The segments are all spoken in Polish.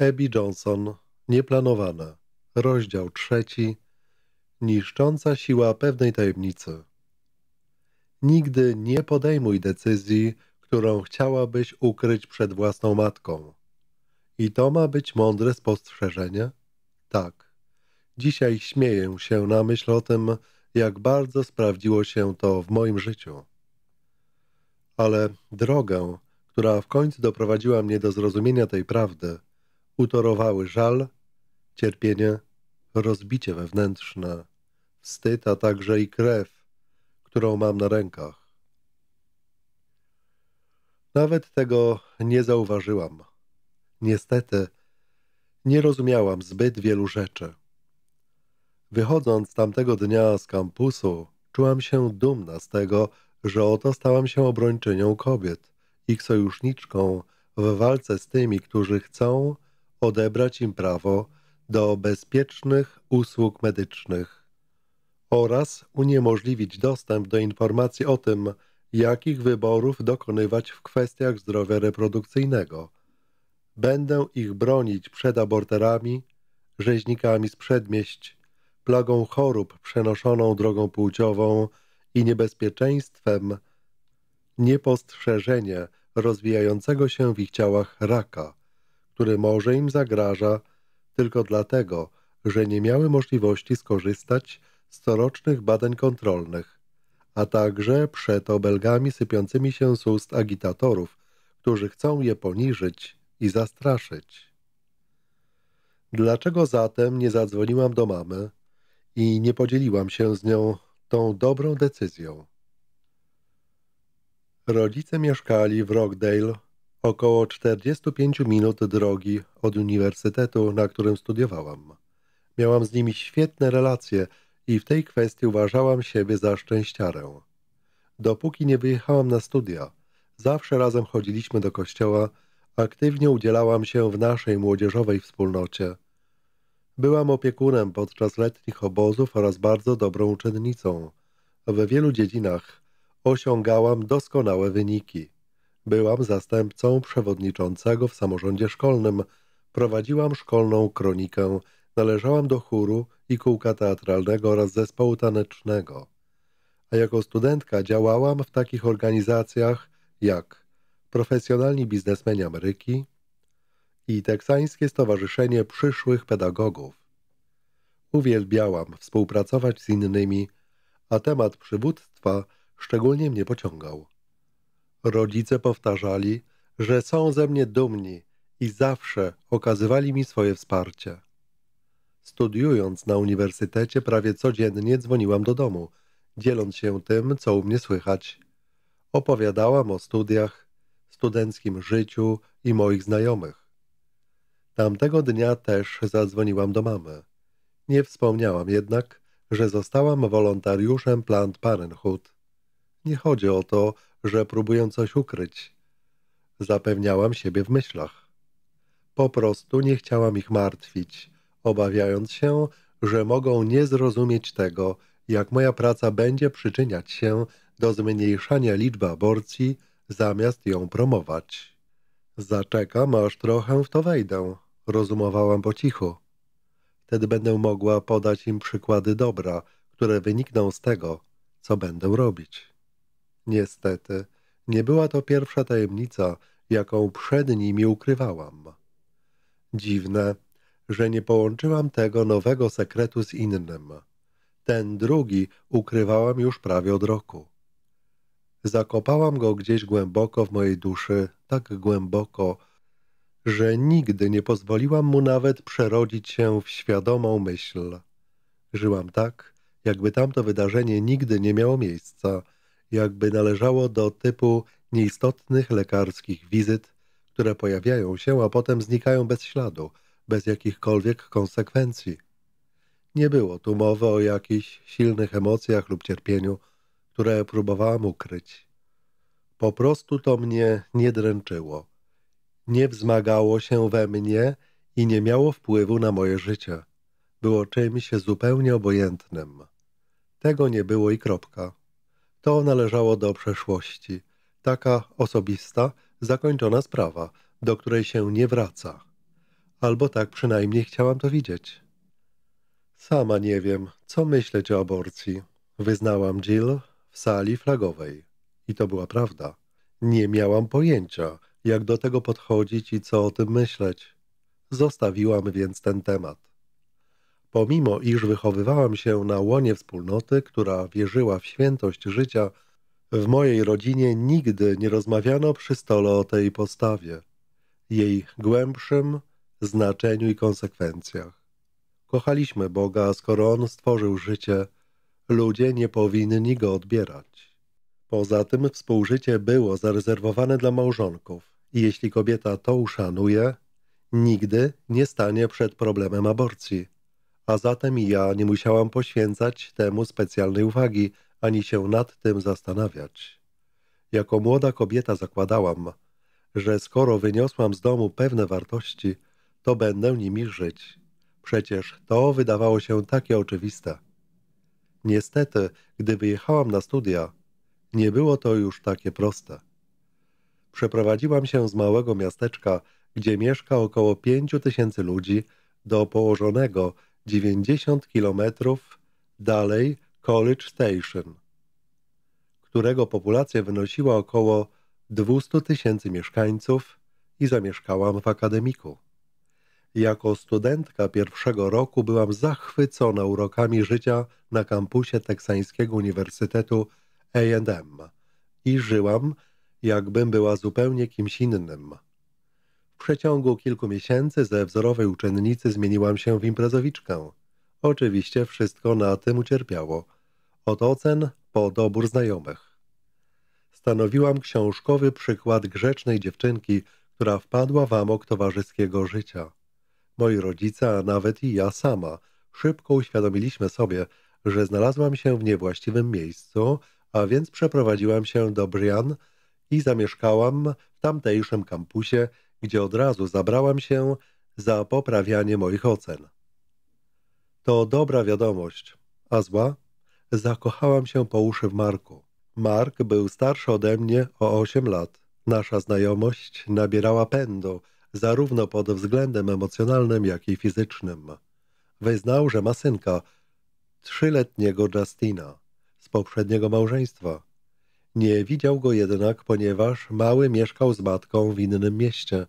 Abby Johnson, Nieplanowane, rozdział trzeci, niszcząca siła pewnej tajemnicy. Nigdy nie podejmuj decyzji, którą chciałabyś ukryć przed własną matką. I to ma być mądre spostrzeżenie? Tak. Dzisiaj śmieję się na myśl o tym, jak bardzo sprawdziło się to w moim życiu. Ale drogę, która w końcu doprowadziła mnie do zrozumienia tej prawdy – utorowały żal, cierpienie, rozbicie wewnętrzne, wstyd, a także i krew, którą mam na rękach. Nawet tego nie zauważyłam. Niestety, nie rozumiałam zbyt wielu rzeczy. Wychodząc tamtego dnia z kampusu, czułam się dumna z tego, że oto stałam się obrończynią kobiet, ich sojuszniczką w walce z tymi, którzy chcą, odebrać im prawo do bezpiecznych usług medycznych oraz uniemożliwić dostęp do informacji o tym, jakich wyborów dokonywać w kwestiach zdrowia reprodukcyjnego. Będę ich bronić przed aborterami, rzeźnikami z przedmieść, plagą chorób przenoszoną drogą płciową i niebezpieczeństwem niepostrzeżenia rozwijającego się w ich ciałach raka – który może im zagraża tylko dlatego, że nie miały możliwości skorzystać z corocznych badań kontrolnych, a także przed obelgami sypiącymi się z ust agitatorów, którzy chcą je poniżyć i zastraszyć. Dlaczego zatem nie zadzwoniłam do mamy i nie podzieliłam się z nią tą dobrą decyzją? Rodzice mieszkali w Rockdale Około 45 minut drogi od uniwersytetu, na którym studiowałam. Miałam z nimi świetne relacje i w tej kwestii uważałam siebie za szczęściarę. Dopóki nie wyjechałam na studia, zawsze razem chodziliśmy do kościoła, aktywnie udzielałam się w naszej młodzieżowej wspólnocie. Byłam opiekunem podczas letnich obozów oraz bardzo dobrą uczennicą. W wielu dziedzinach osiągałam doskonałe wyniki. Byłam zastępcą przewodniczącego w samorządzie szkolnym. Prowadziłam szkolną kronikę. Należałam do chóru i kółka teatralnego oraz zespołu tanecznego. A jako studentka działałam w takich organizacjach jak Profesjonalni Biznesmeni Ameryki i Teksańskie Stowarzyszenie Przyszłych Pedagogów. Uwielbiałam współpracować z innymi, a temat przywództwa szczególnie mnie pociągał. Rodzice powtarzali, że są ze mnie dumni i zawsze okazywali mi swoje wsparcie. Studiując na uniwersytecie prawie codziennie dzwoniłam do domu, dzieląc się tym, co u mnie słychać. Opowiadałam o studiach, studenckim życiu i moich znajomych. Tamtego dnia też zadzwoniłam do mamy. Nie wspomniałam jednak, że zostałam wolontariuszem Plant Parenthood. Nie chodzi o to, że próbują coś ukryć. Zapewniałam siebie w myślach. Po prostu nie chciałam ich martwić, obawiając się, że mogą nie zrozumieć tego, jak moja praca będzie przyczyniać się do zmniejszania liczby aborcji, zamiast ją promować. Zaczekam, aż trochę w to wejdę, rozumowałam po cichu. Wtedy będę mogła podać im przykłady dobra, które wynikną z tego, co będę robić. Niestety, nie była to pierwsza tajemnica, jaką przed nimi ukrywałam. Dziwne, że nie połączyłam tego nowego sekretu z innym. Ten drugi ukrywałam już prawie od roku. Zakopałam go gdzieś głęboko w mojej duszy, tak głęboko, że nigdy nie pozwoliłam mu nawet przerodzić się w świadomą myśl. Żyłam tak, jakby tamto wydarzenie nigdy nie miało miejsca – jakby należało do typu nieistotnych lekarskich wizyt, które pojawiają się, a potem znikają bez śladu, bez jakichkolwiek konsekwencji. Nie było tu mowy o jakichś silnych emocjach lub cierpieniu, które próbowałam ukryć. Po prostu to mnie nie dręczyło. Nie wzmagało się we mnie i nie miało wpływu na moje życie. Było czymś zupełnie obojętnym. Tego nie było i kropka. To należało do przeszłości. Taka osobista, zakończona sprawa, do której się nie wraca. Albo tak przynajmniej chciałam to widzieć. Sama nie wiem, co myśleć o aborcji. Wyznałam Jill w sali flagowej. I to była prawda. Nie miałam pojęcia, jak do tego podchodzić i co o tym myśleć. Zostawiłam więc ten temat. Pomimo iż wychowywałam się na łonie wspólnoty, która wierzyła w świętość życia, w mojej rodzinie nigdy nie rozmawiano przy stole o tej postawie, jej głębszym znaczeniu i konsekwencjach. Kochaliśmy Boga, skoro On stworzył życie, ludzie nie powinni go odbierać. Poza tym współżycie było zarezerwowane dla małżonków i jeśli kobieta to uszanuje, nigdy nie stanie przed problemem aborcji a zatem i ja nie musiałam poświęcać temu specjalnej uwagi, ani się nad tym zastanawiać. Jako młoda kobieta zakładałam, że skoro wyniosłam z domu pewne wartości, to będę nimi żyć. Przecież to wydawało się takie oczywiste. Niestety, gdy wyjechałam na studia, nie było to już takie proste. Przeprowadziłam się z małego miasteczka, gdzie mieszka około pięciu tysięcy ludzi, do położonego 90 kilometrów dalej College Station, którego populacja wynosiła około 200 tysięcy mieszkańców i zamieszkałam w akademiku. Jako studentka pierwszego roku byłam zachwycona urokami życia na kampusie Teksańskiego Uniwersytetu AM i żyłam, jakbym była zupełnie kimś innym. W przeciągu kilku miesięcy ze wzorowej uczennicy zmieniłam się w imprezowiczkę. Oczywiście wszystko na tym ucierpiało. Od ocen po dobór znajomych. Stanowiłam książkowy przykład grzecznej dziewczynki, która wpadła w amok towarzyskiego życia. Moi rodzice, a nawet i ja sama, szybko uświadomiliśmy sobie, że znalazłam się w niewłaściwym miejscu, a więc przeprowadziłam się do Brian i zamieszkałam w tamtejszym kampusie, gdzie od razu zabrałam się za poprawianie moich ocen. To dobra wiadomość, a zła? Zakochałam się po uszy w Marku. Mark był starszy ode mnie o 8 lat. Nasza znajomość nabierała pędu, zarówno pod względem emocjonalnym, jak i fizycznym. Wyznał, że ma synka, trzyletniego Justina, z poprzedniego małżeństwa – nie widział go jednak, ponieważ mały mieszkał z matką w innym mieście.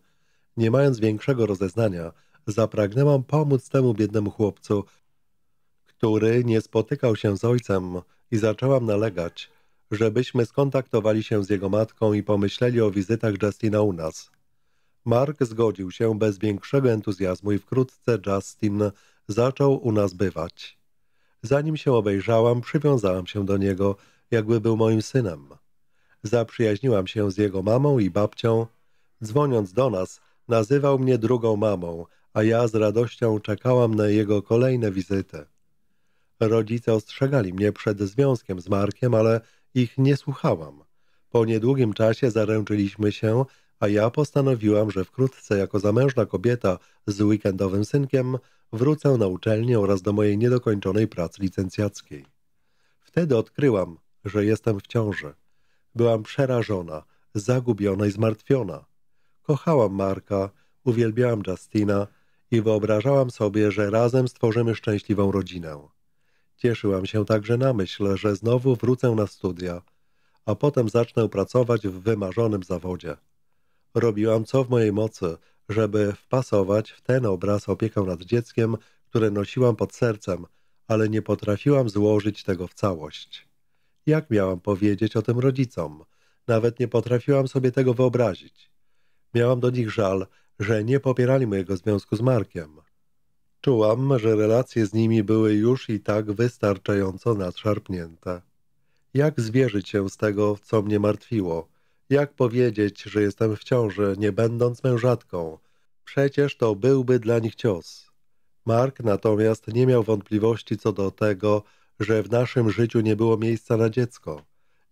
Nie mając większego rozeznania, zapragnęłam pomóc temu biednemu chłopcu, który nie spotykał się z ojcem i zaczęłam nalegać, żebyśmy skontaktowali się z jego matką i pomyśleli o wizytach Justina u nas. Mark zgodził się bez większego entuzjazmu i wkrótce Justin zaczął u nas bywać. Zanim się obejrzałam, przywiązałam się do niego, jakby był moim synem. Zaprzyjaźniłam się z jego mamą i babcią. Dzwoniąc do nas, nazywał mnie drugą mamą, a ja z radością czekałam na jego kolejne wizyty. Rodzice ostrzegali mnie przed związkiem z Markiem, ale ich nie słuchałam. Po niedługim czasie zaręczyliśmy się, a ja postanowiłam, że wkrótce jako zamężna kobieta z weekendowym synkiem wrócę na uczelnię oraz do mojej niedokończonej pracy licencjackiej. Wtedy odkryłam, że jestem w ciąży. Byłam przerażona, zagubiona i zmartwiona. Kochałam Marka, uwielbiałam Justina i wyobrażałam sobie, że razem stworzymy szczęśliwą rodzinę. Cieszyłam się także na myśl, że znowu wrócę na studia, a potem zacznę pracować w wymarzonym zawodzie. Robiłam co w mojej mocy, żeby wpasować w ten obraz opiekę nad dzieckiem, które nosiłam pod sercem, ale nie potrafiłam złożyć tego w całość. Jak miałam powiedzieć o tym rodzicom? Nawet nie potrafiłam sobie tego wyobrazić. Miałam do nich żal, że nie popierali mojego związku z Markiem. Czułam, że relacje z nimi były już i tak wystarczająco nadszarpnięte. Jak zwierzyć się z tego, co mnie martwiło? Jak powiedzieć, że jestem w ciąży, nie będąc mężatką? Przecież to byłby dla nich cios. Mark natomiast nie miał wątpliwości co do tego, że w naszym życiu nie było miejsca na dziecko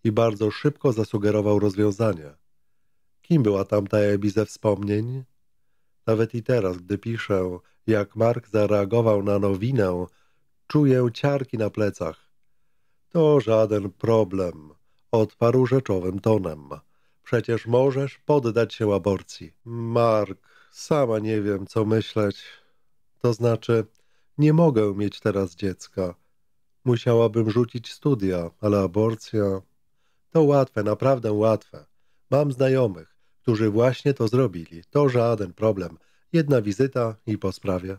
i bardzo szybko zasugerował rozwiązanie. Kim była tamta Ebi ze wspomnień? Nawet i teraz, gdy piszę, jak Mark zareagował na nowinę, czuję ciarki na plecach. To żaden problem, odparł rzeczowym tonem. Przecież możesz poddać się aborcji. Mark, sama nie wiem, co myśleć. To znaczy, nie mogę mieć teraz dziecka. Musiałabym rzucić studia, ale aborcja... To łatwe, naprawdę łatwe. Mam znajomych, którzy właśnie to zrobili. To żaden problem. Jedna wizyta i po sprawie.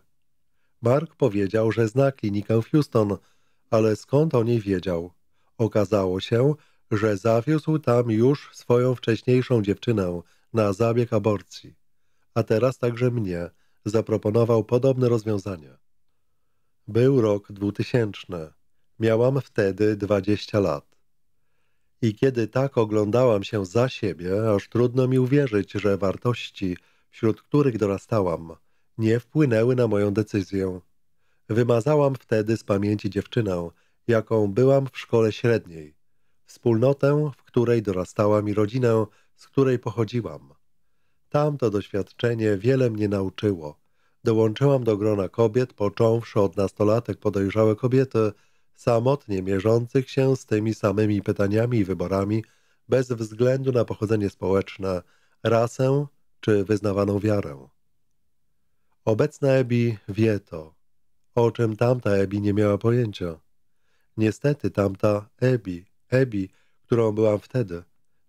Mark powiedział, że zna klinikę w Houston, ale skąd o niej wiedział? Okazało się, że zawiózł tam już swoją wcześniejszą dziewczynę na zabieg aborcji. A teraz także mnie zaproponował podobne rozwiązanie. Był rok 2000. Miałam wtedy dwadzieścia lat. I kiedy tak oglądałam się za siebie, aż trudno mi uwierzyć, że wartości, wśród których dorastałam, nie wpłynęły na moją decyzję. Wymazałam wtedy z pamięci dziewczynę, jaką byłam w szkole średniej, wspólnotę, w której dorastałam i rodzinę, z której pochodziłam. Tamto doświadczenie wiele mnie nauczyło. Dołączyłam do grona kobiet, począwszy od nastolatek podejrzałe kobiety, samotnie mierzących się z tymi samymi pytaniami i wyborami, bez względu na pochodzenie społeczne, rasę czy wyznawaną wiarę. Obecna Ebi wie to, o czym tamta Ebi nie miała pojęcia. Niestety tamta Ebi, Ebi, którą byłam wtedy,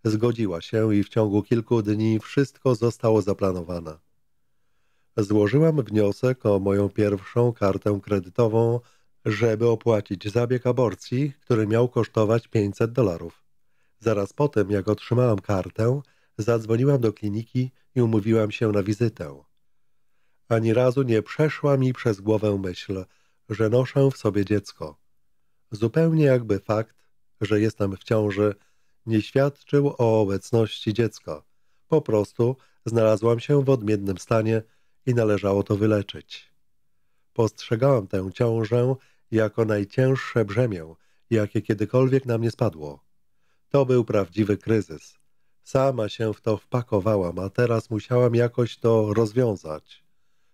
zgodziła się i w ciągu kilku dni wszystko zostało zaplanowane. Złożyłam wniosek o moją pierwszą kartę kredytową – żeby opłacić zabieg aborcji, który miał kosztować 500 dolarów. Zaraz potem, jak otrzymałam kartę, zadzwoniłam do kliniki i umówiłam się na wizytę. Ani razu nie przeszła mi przez głowę myśl, że noszę w sobie dziecko. Zupełnie jakby fakt, że jestem w ciąży, nie świadczył o obecności dziecka. Po prostu znalazłam się w odmiennym stanie i należało to wyleczyć. Postrzegałam tę ciążę jako najcięższe brzemię, jakie kiedykolwiek na mnie spadło. To był prawdziwy kryzys. Sama się w to wpakowałam, a teraz musiałam jakoś to rozwiązać.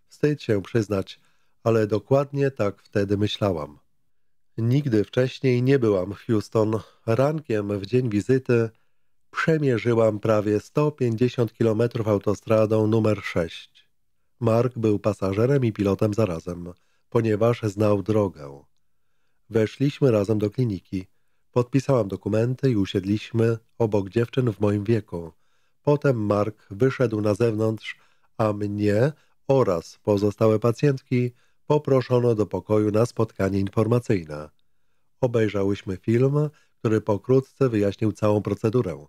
Wstyd się przyznać, ale dokładnie tak wtedy myślałam. Nigdy wcześniej nie byłam w Houston. Rankiem w dzień wizyty przemierzyłam prawie 150 km autostradą numer 6. Mark był pasażerem i pilotem zarazem ponieważ znał drogę. Weszliśmy razem do kliniki. Podpisałam dokumenty i usiedliśmy obok dziewczyn w moim wieku. Potem Mark wyszedł na zewnątrz, a mnie oraz pozostałe pacjentki poproszono do pokoju na spotkanie informacyjne. Obejrzałyśmy film, który pokrótce wyjaśnił całą procedurę.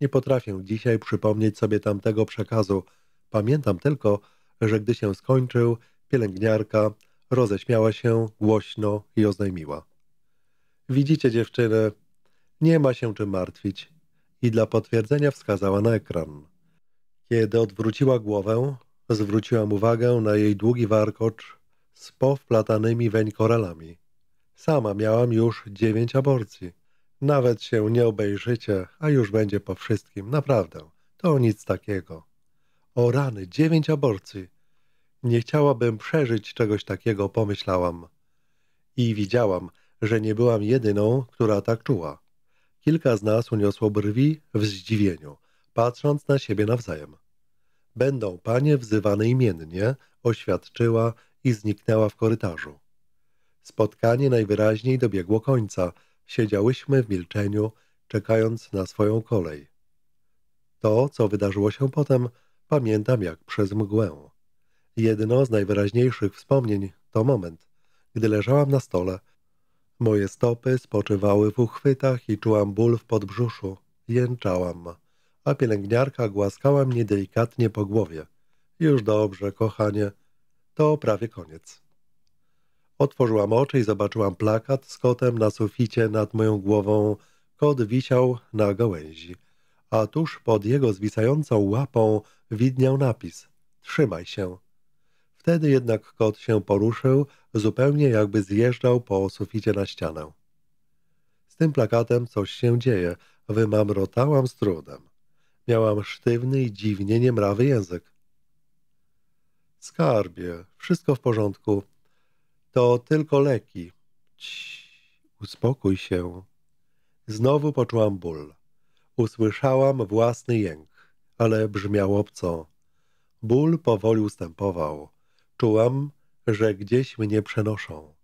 Nie potrafię dzisiaj przypomnieć sobie tamtego przekazu. Pamiętam tylko, że gdy się skończył, pielęgniarka Roześmiała się głośno i oznajmiła. Widzicie dziewczyny, nie ma się czym martwić. I dla potwierdzenia wskazała na ekran. Kiedy odwróciła głowę, zwróciłam uwagę na jej długi warkocz z powplatanymi weń koralami. Sama miałam już dziewięć aborcji. Nawet się nie obejrzycie, a już będzie po wszystkim, naprawdę. To nic takiego. O rany, dziewięć aborcji. Nie chciałabym przeżyć czegoś takiego, pomyślałam. I widziałam, że nie byłam jedyną, która tak czuła. Kilka z nas uniosło brwi w zdziwieniu, patrząc na siebie nawzajem. Będą panie wzywane imiennie, oświadczyła i zniknęła w korytarzu. Spotkanie najwyraźniej dobiegło końca. Siedziałyśmy w milczeniu, czekając na swoją kolej. To, co wydarzyło się potem, pamiętam jak przez mgłę. Jedno z najwyraźniejszych wspomnień to moment, gdy leżałam na stole. Moje stopy spoczywały w uchwytach i czułam ból w podbrzuszu. Jęczałam, a pielęgniarka głaskała mnie delikatnie po głowie. Już dobrze, kochanie. To prawie koniec. Otworzyłam oczy i zobaczyłam plakat z kotem na suficie nad moją głową. Kot wisiał na gałęzi, a tuż pod jego zwisającą łapą widniał napis – Trzymaj się – Wtedy jednak kot się poruszył, zupełnie jakby zjeżdżał po suficie na ścianę. Z tym plakatem coś się dzieje, wymamrotałam z trudem. Miałam sztywny i dziwnie niemrawy język. Skarbie, wszystko w porządku. To tylko leki. Cii, uspokój się. Znowu poczułam ból. Usłyszałam własny jęk, ale brzmiał obco. Ból powoli ustępował. Czułam, że gdzieś mnie przenoszą.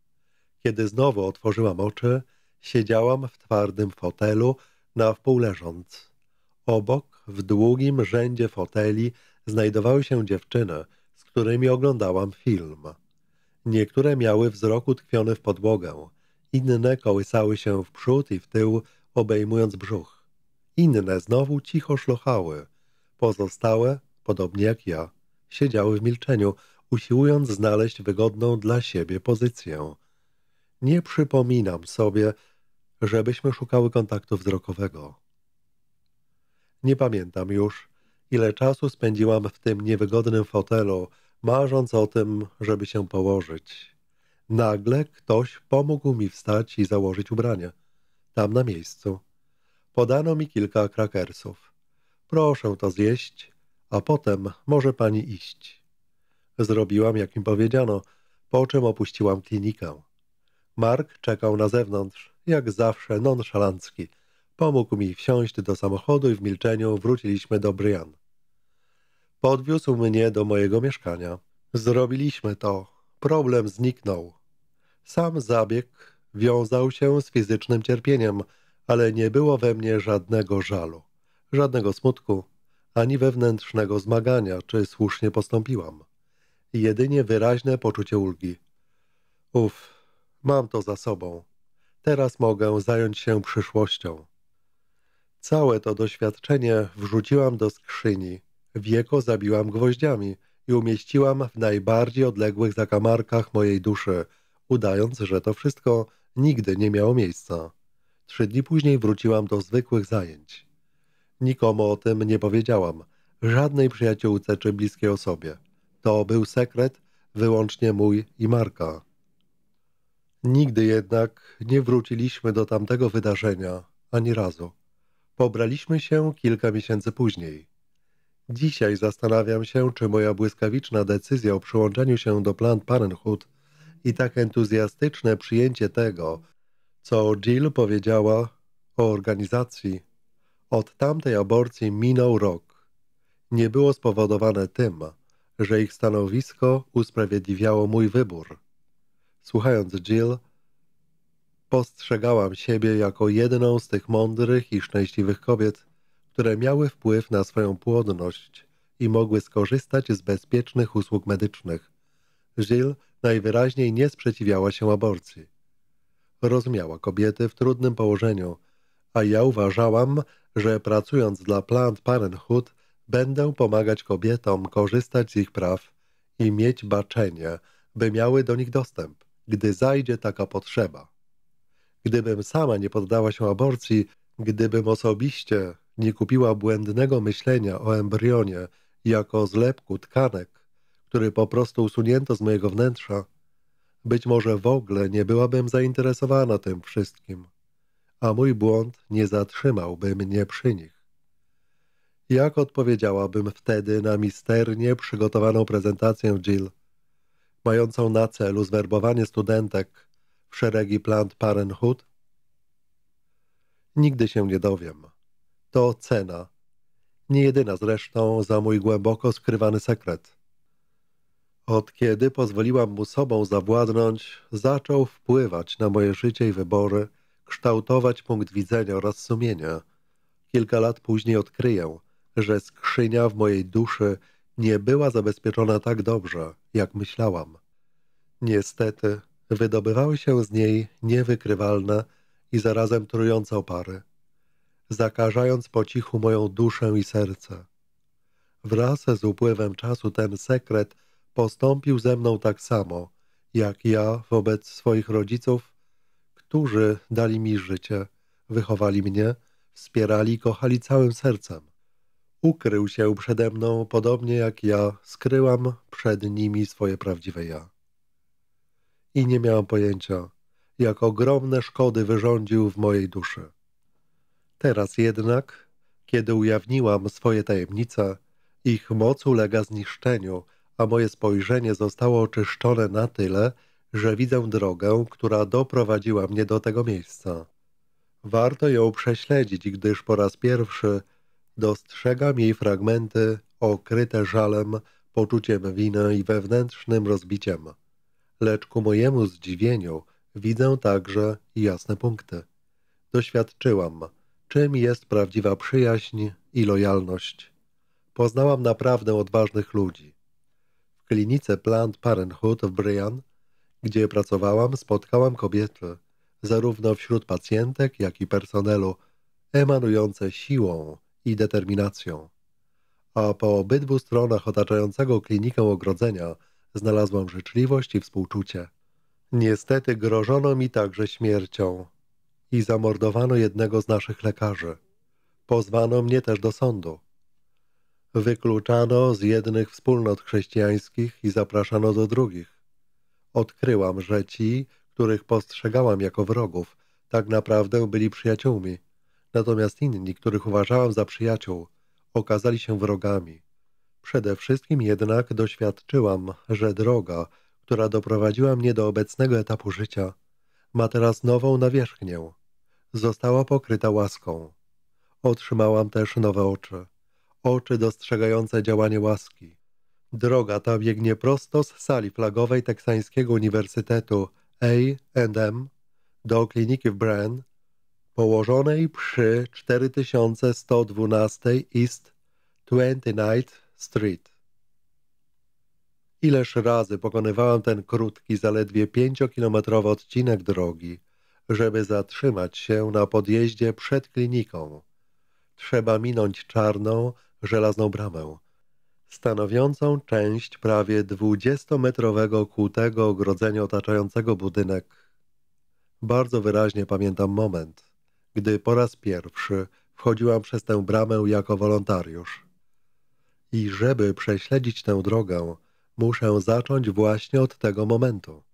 Kiedy znowu otworzyłam oczy, siedziałam w twardym fotelu, na wpół leżąc. Obok, w długim rzędzie foteli, znajdowały się dziewczyny, z którymi oglądałam film. Niektóre miały wzrok utkwiony w podłogę, inne kołysały się w przód i w tył, obejmując brzuch. Inne znowu cicho szlochały. Pozostałe, podobnie jak ja, siedziały w milczeniu, usiłując znaleźć wygodną dla siebie pozycję. Nie przypominam sobie, żebyśmy szukały kontaktu wzrokowego. Nie pamiętam już, ile czasu spędziłam w tym niewygodnym fotelu, marząc o tym, żeby się położyć. Nagle ktoś pomógł mi wstać i założyć ubranie. Tam na miejscu. Podano mi kilka krakersów. Proszę to zjeść, a potem może pani iść. Zrobiłam, jak mi powiedziano, po czym opuściłam klinikę. Mark czekał na zewnątrz, jak zawsze nonszalancki. Pomógł mi wsiąść do samochodu i w milczeniu wróciliśmy do Brian. Podwiózł mnie do mojego mieszkania. Zrobiliśmy to. Problem zniknął. Sam zabieg wiązał się z fizycznym cierpieniem, ale nie było we mnie żadnego żalu, żadnego smutku, ani wewnętrznego zmagania, czy słusznie postąpiłam jedynie wyraźne poczucie ulgi. Uf, mam to za sobą. Teraz mogę zająć się przyszłością. Całe to doświadczenie wrzuciłam do skrzyni. Wieko zabiłam gwoździami i umieściłam w najbardziej odległych zakamarkach mojej duszy, udając, że to wszystko nigdy nie miało miejsca. Trzy dni później wróciłam do zwykłych zajęć. Nikomu o tym nie powiedziałam, żadnej przyjaciółce czy bliskiej osobie. To był sekret wyłącznie mój i Marka. Nigdy jednak nie wróciliśmy do tamtego wydarzenia, ani razu. Pobraliśmy się kilka miesięcy później. Dzisiaj zastanawiam się, czy moja błyskawiczna decyzja o przyłączeniu się do Planned Parenthood i tak entuzjastyczne przyjęcie tego, co Jill powiedziała o organizacji. Od tamtej aborcji minął rok. Nie było spowodowane tym, że ich stanowisko usprawiedliwiało mój wybór. Słuchając Jill, postrzegałam siebie jako jedną z tych mądrych i szczęśliwych kobiet, które miały wpływ na swoją płodność i mogły skorzystać z bezpiecznych usług medycznych. Jill najwyraźniej nie sprzeciwiała się aborcji. Rozumiała kobiety w trudnym położeniu, a ja uważałam, że pracując dla Planned Parenthood Będę pomagać kobietom korzystać z ich praw i mieć baczenie, by miały do nich dostęp, gdy zajdzie taka potrzeba. Gdybym sama nie poddała się aborcji, gdybym osobiście nie kupiła błędnego myślenia o embrionie jako zlepku tkanek, który po prostu usunięto z mojego wnętrza, być może w ogóle nie byłabym zainteresowana tym wszystkim, a mój błąd nie zatrzymałby mnie przy nich. Jak odpowiedziałabym wtedy na misternie przygotowaną prezentację Jill, mającą na celu zwerbowanie studentek w szeregi Plant Parenthood? Nigdy się nie dowiem. To cena, nie jedyna zresztą za mój głęboko skrywany sekret. Od kiedy pozwoliłam mu sobą zawładnąć, zaczął wpływać na moje życie i wybory, kształtować punkt widzenia oraz sumienia. Kilka lat później odkryję, że skrzynia w mojej duszy nie była zabezpieczona tak dobrze, jak myślałam. Niestety, wydobywały się z niej niewykrywalne i zarazem trujące opary, zakażając po cichu moją duszę i serce. Wraz z upływem czasu ten sekret postąpił ze mną tak samo, jak ja wobec swoich rodziców, którzy dali mi życie, wychowali mnie, wspierali i kochali całym sercem ukrył się przede mną, podobnie jak ja skryłam przed nimi swoje prawdziwe ja. I nie miałam pojęcia, jak ogromne szkody wyrządził w mojej duszy. Teraz jednak, kiedy ujawniłam swoje tajemnice, ich moc ulega zniszczeniu, a moje spojrzenie zostało oczyszczone na tyle, że widzę drogę, która doprowadziła mnie do tego miejsca. Warto ją prześledzić, gdyż po raz pierwszy – Dostrzegam jej fragmenty okryte żalem, poczuciem winy i wewnętrznym rozbiciem. Lecz ku mojemu zdziwieniu widzę także jasne punkty. Doświadczyłam, czym jest prawdziwa przyjaźń i lojalność. Poznałam naprawdę odważnych ludzi. W klinice Planned Parenthood w Bryan, gdzie pracowałam, spotkałam kobiety, zarówno wśród pacjentek, jak i personelu, emanujące siłą, i determinacją. A po obydwu stronach otaczającego klinikę ogrodzenia znalazłam życzliwość i współczucie. Niestety grożono mi także śmiercią i zamordowano jednego z naszych lekarzy. Pozwano mnie też do sądu. Wykluczano z jednych wspólnot chrześcijańskich i zapraszano do drugich. Odkryłam, że ci, których postrzegałam jako wrogów, tak naprawdę byli przyjaciółmi. Natomiast inni, których uważałem za przyjaciół, okazali się wrogami. Przede wszystkim jednak doświadczyłam, że droga, która doprowadziła mnie do obecnego etapu życia, ma teraz nową nawierzchnię. Została pokryta łaską. Otrzymałam też nowe oczy. Oczy dostrzegające działanie łaski. Droga ta biegnie prosto z sali flagowej Teksańskiego Uniwersytetu A&M do kliniki w Bren położonej przy 4112 East 29th Street. Ileż razy pokonywałem ten krótki, zaledwie pięciokilometrowy odcinek drogi, żeby zatrzymać się na podjeździe przed kliniką. Trzeba minąć czarną, żelazną bramę, stanowiącą część prawie dwudziestometrowego kłutego ogrodzenia otaczającego budynek. Bardzo wyraźnie pamiętam moment gdy po raz pierwszy wchodziłam przez tę bramę jako wolontariusz. I żeby prześledzić tę drogę, muszę zacząć właśnie od tego momentu.